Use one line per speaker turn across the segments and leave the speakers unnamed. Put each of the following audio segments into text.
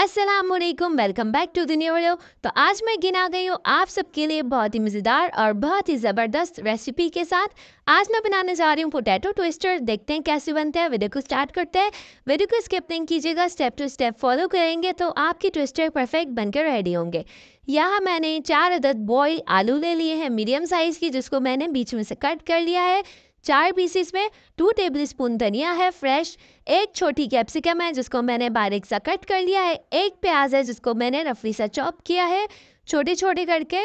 Aslam welcome back to the तो आज मैं गिना गई हूँ आप सबके लिए बहुत ही मज़ेदार और बहुत ही ज़बरदस्त रेसिपी के साथ आज मैं बनाने जा रही हूँ पोटैटो ट्विस्टर देखते हैं कैसे बनते हैं वीडियो को स्टार्ट करते हैं वीडियो को स्किप नहीं कीजिएगा स्टेप टू स्टेप फॉलो करेंगे तो आपके ट्विस्टर परफेक्ट बनकर रेडी होंगे यहाँ मैंने चार अदद बॉयल आलू ले लिए हैं मीडियम साइज़ की जिसको मैंने बीच में से कट कर लिया है चार पीसीस में टू टेबल स्पून धनिया है फ्रेश एक छोटी कैप्सिकम है जिसको मैंने बारीक सा कट कर लिया है एक प्याज है जिसको मैंने रफली सा चॉप किया है छोटे छोटे करके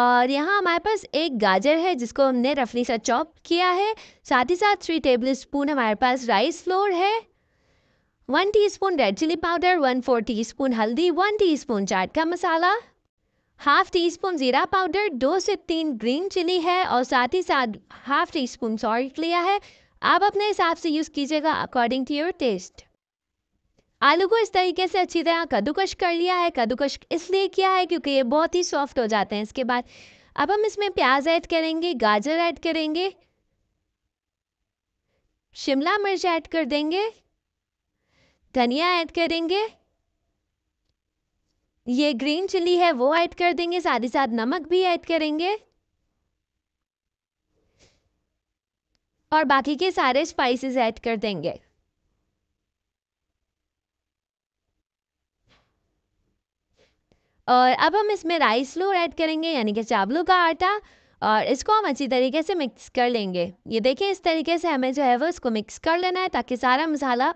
और यहाँ हमारे पास एक गाजर है जिसको हमने रफली सा चॉप किया है साथ ही साथ थ्री टेबल स्पून हमारे पास राइस फ्लोर है one teaspoon red chilli powder one fourth teaspoon हल्दी वन टी स्पून चाट का मसाला हाफ टी स्पून ज़ीरा पाउडर दो से तीन ग्रीन चिली है और साथ ही साथ हाफ टी स्पून सॉल्ट लिया है आप अपने हिसाब से यूज़ कीजिएगा अकॉर्डिंग टू योर टेस्ट आलू को इस तरीके से अच्छी तरह कद्दूकश कर लिया है कद्दूकश इसलिए किया है क्योंकि ये बहुत ही सॉफ्ट हो जाते हैं इसके बाद अब हम इसमें प्याज ऐड करेंगे गाजर ऐड करेंगे शिमला मिर्च ऐड कर देंगे धनिया ऐड करेंगे ये ग्रीन चिली है वो ऐड कर देंगे साथ ही साथ नमक भी ऐड करेंगे और बाकी के सारे स्पाइसेस ऐड कर देंगे और अब हम इसमें राइस फ्लोर ऐड करेंगे यानी कि चावलों का आटा और इसको हम अच्छी तरीके से मिक्स कर लेंगे ये देखें इस तरीके से हमें जो है वो इसको मिक्स कर लेना है ताकि सारा मसाला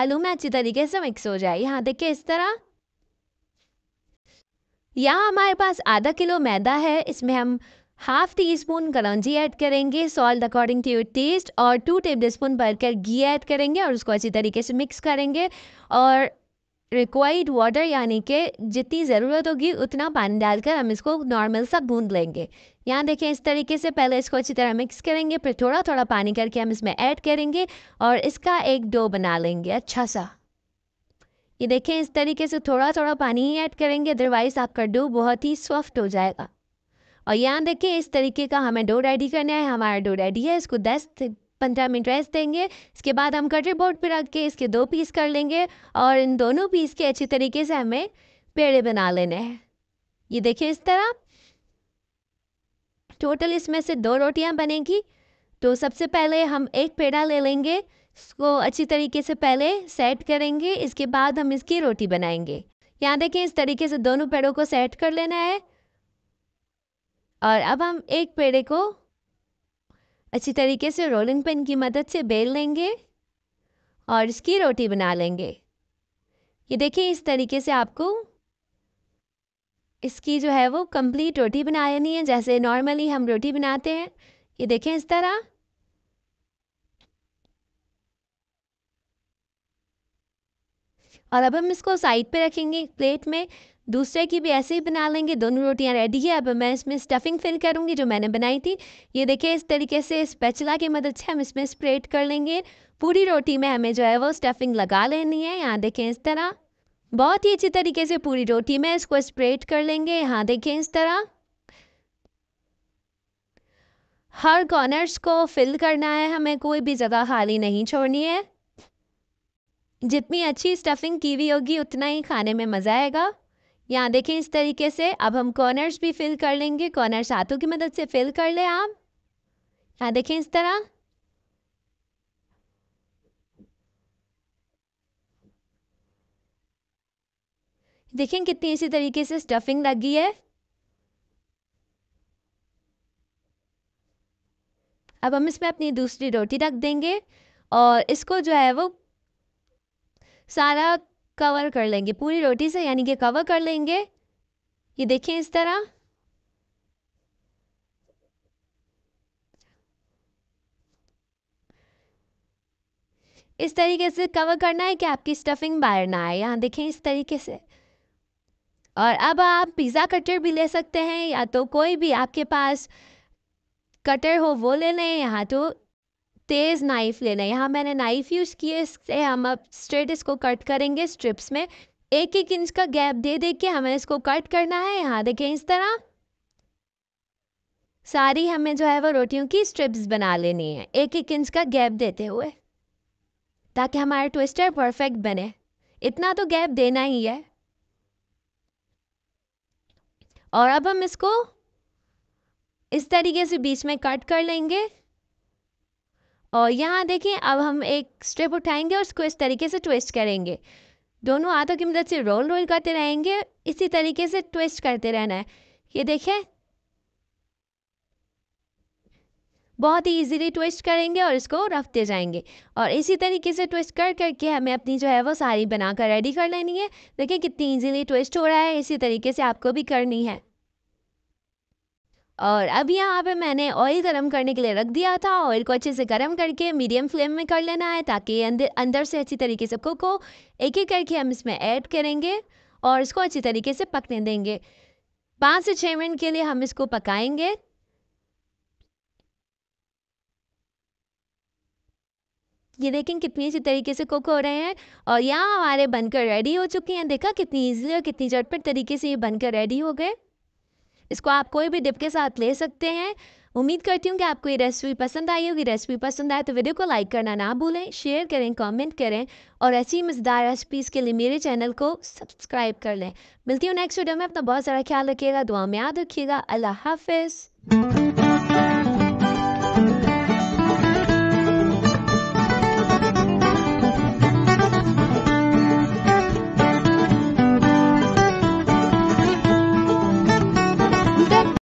आलू में अच्छी तरीके से मिक्स हो जाए यहाँ देखिए इस तरह यहाँ हमारे पास आधा किलो मैदा है इसमें हम हाफ टी स्पून कलौजी ऐड करेंगे salt according to your taste और टू टेबल स्पून भरकर घी ऐड करेंगे और उसको अच्छी तरीके से मिक्स करेंगे और रिक्वायर्ड वाटर यानी कि जितनी ज़रूरत होगी उतना पानी डालकर हम इसको नॉर्मल सा भून लेंगे यहाँ देखें इस तरीके से पहले इसको अच्छी तरह मिक्स करेंगे फिर थोड़ा थोड़ा पानी करके हम इसमें ऐड करेंगे और इसका एक डो बना लेंगे अच्छा सा ये देखें इस तरीके से थोड़ा थोड़ा पानी ही ऐड करेंगे अदरवाइज आपका डो बहुत ही सॉफ्ट हो जाएगा और यहाँ देखें इस तरीके का हमें डो रेडी करना है हमारा डो रेडी है इसको दस पंद्रह मिनट रेस्ट देंगे इसके बाद हम कटर बोर्ड पर रख के इसके दो पीस कर लेंगे और इन दोनों पीस के अच्छी तरीके से हमें पेड़े बना लेने हैं ये देखिए इस तरह टोटल इसमें से दो रोटियां बनेंगी तो सबसे पहले हम एक पेड़ा ले लेंगे इसको अच्छी तरीके से पहले सेट करेंगे इसके बाद हम इसकी रोटी बनाएंगे यहाँ देखें इस तरीके से दोनों पेड़ों को सेट कर लेना है और अब हम एक पेड़े को अच्छी तरीके से रोलिंग पिन की मदद से बेल लेंगे और इसकी रोटी बना लेंगे ये देखिए इस तरीके से आपको इसकी जो है वो कंप्लीट रोटी बना लेनी है जैसे नॉर्मली हम रोटी बनाते हैं ये देखें इस तरह और अब हम इसको साइड पे रखेंगे प्लेट में दूसरे की भी ऐसे ही बना लेंगे दोनों रोटियां रेडी है अब मैं इसमें स्टफिंग फिल करूँगी जो मैंने बनाई थी ये देखिए इस तरीके से इस पैचला की मदद से हम इसमें स्प्रेड कर लेंगे पूरी रोटी में हमें जो है वो स्टफिंग लगा लेनी है यहाँ देखें इस तरह बहुत ही अच्छी तरीके से पूरी रोटी में इसको स्प्रेड कर लेंगे यहाँ देखें इस तरह हर कॉर्नर्स को फिल करना है हमें कोई भी जगह खाली नहीं छोड़नी है जितनी अच्छी स्टफिंग की हुई होगी उतना ही खाने में मज़ा आएगा यहाँ देखें इस तरीके से अब हम कॉर्नर्स भी फिल कर लेंगे कॉर्नर्स हाथों की मदद से फिल कर लें आप यहाँ देखें इस तरह देखें कितनी इसी तरीके से स्टफिंग लगी है अब हम इसमें अपनी दूसरी रोटी रख देंगे और इसको जो है वो सारा कवर कर लेंगे पूरी रोटी से यानी कि कवर कर लेंगे ये देखिए इस तरह इस तरीके से कवर करना है कि आपकी स्टफिंग बाहर ना आए यहाँ देखें इस तरीके से और अब आप पिज़्ज़ा कटर भी ले सकते हैं या तो कोई भी आपके पास कटर हो वो ले लें यहाँ तो तेज़ नाइफ लेना है यहाँ मैंने नाइफ यूज़ की है इससे हम अब स्ट्रेट इसको कट करेंगे स्ट्रिप्स में एक एक इंच का गैप दे दे के हमें इसको कट करना है यहाँ देखें इस तरह सारी हमें जो है वो रोटियों की स्ट्रिप्स बना लेनी है एक एक इंच का गैप देते हुए ताकि हमारा ट्विस्टर परफेक्ट बने इतना तो गैप देना ही है और अब हम इसको इस तरीके से बीच में कट कर लेंगे और यहाँ देखिए अब हम एक स्टेप उठाएंगे और उसको इस तरीके से ट्विस्ट करेंगे दोनों हाथों की मदद से रोल रोल करते रहेंगे इसी तरीके से ट्विस्ट करते रहना है ये देखिए बहुत ही इजीली ट्विस्ट करेंगे और इसको रखते जाएंगे और इसी तरीके से ट्विस्ट कर करके हमें अपनी जो है वो साड़ी बनाकर रेडी कर लेनी है देखिए कितनी इजीली ट्विस्ट हो रहा है इसी तरीके से आपको भी करनी है और अब यहाँ पे मैंने ऑयल गर्म करने के लिए रख दिया था ऑयल को अच्छे से गर्म करके मीडियम फ्लेम में कर लेना है ताकि अंदर अंदर से अच्छी तरीके से कुक हो एक एक करके हम इसमें ऐड करेंगे और इसको अच्छी तरीके से पकने देंगे पाँच से छः मिनट के लिए हम इसको पकाएंगे ये देखें कितनी अच्छी तरीके से कुक हो रहे हैं और यहाँ हमारे बनकर रेडी हो चुके हैं देखा कितनी ईजिली और कितनी झटपट तरीके से ये बनकर रेडी हो गए इसको आप कोई भी डिप के साथ ले सकते हैं उम्मीद करती हूँ कि आपको ये रेसिपी पसंद आई होगी रेसिपी पसंद आए तो वीडियो को लाइक करना ना भूलें शेयर करें कमेंट करें और ऐसी मज़ेदार रेसिपीज़ के लिए मेरे चैनल को सब्सक्राइब कर लें मिलती हूँ नेक्स्ट वीडियो में अपना बहुत सारा ख्याल रखिएगा दुआ में याद रखिएगा अल्लाह हाफिज़